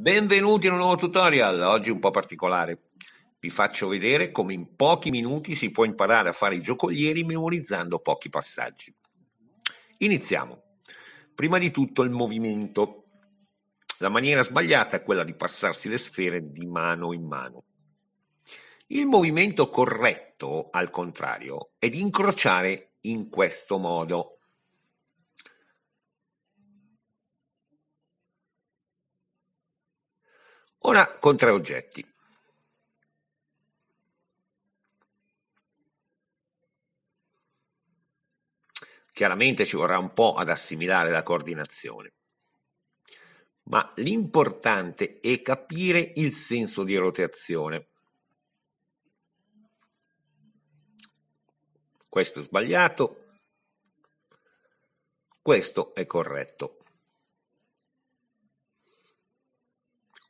Benvenuti in un nuovo tutorial, oggi un po' particolare. Vi faccio vedere come in pochi minuti si può imparare a fare i giocolieri memorizzando pochi passaggi. Iniziamo. Prima di tutto il movimento. La maniera sbagliata è quella di passarsi le sfere di mano in mano. Il movimento corretto, al contrario, è di incrociare in questo modo Ora con tre oggetti. Chiaramente ci vorrà un po' ad assimilare la coordinazione, ma l'importante è capire il senso di rotazione. Questo è sbagliato, questo è corretto.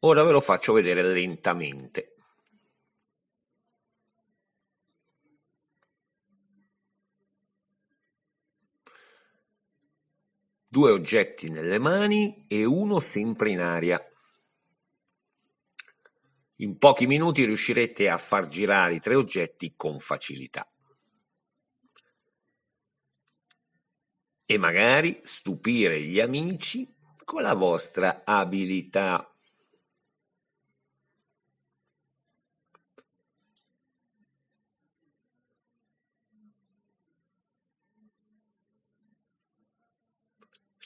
Ora ve lo faccio vedere lentamente. Due oggetti nelle mani e uno sempre in aria. In pochi minuti riuscirete a far girare i tre oggetti con facilità. E magari stupire gli amici con la vostra abilità.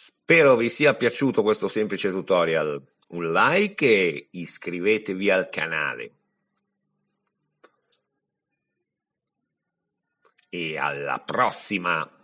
Spero vi sia piaciuto questo semplice tutorial. Un like e iscrivetevi al canale. E alla prossima!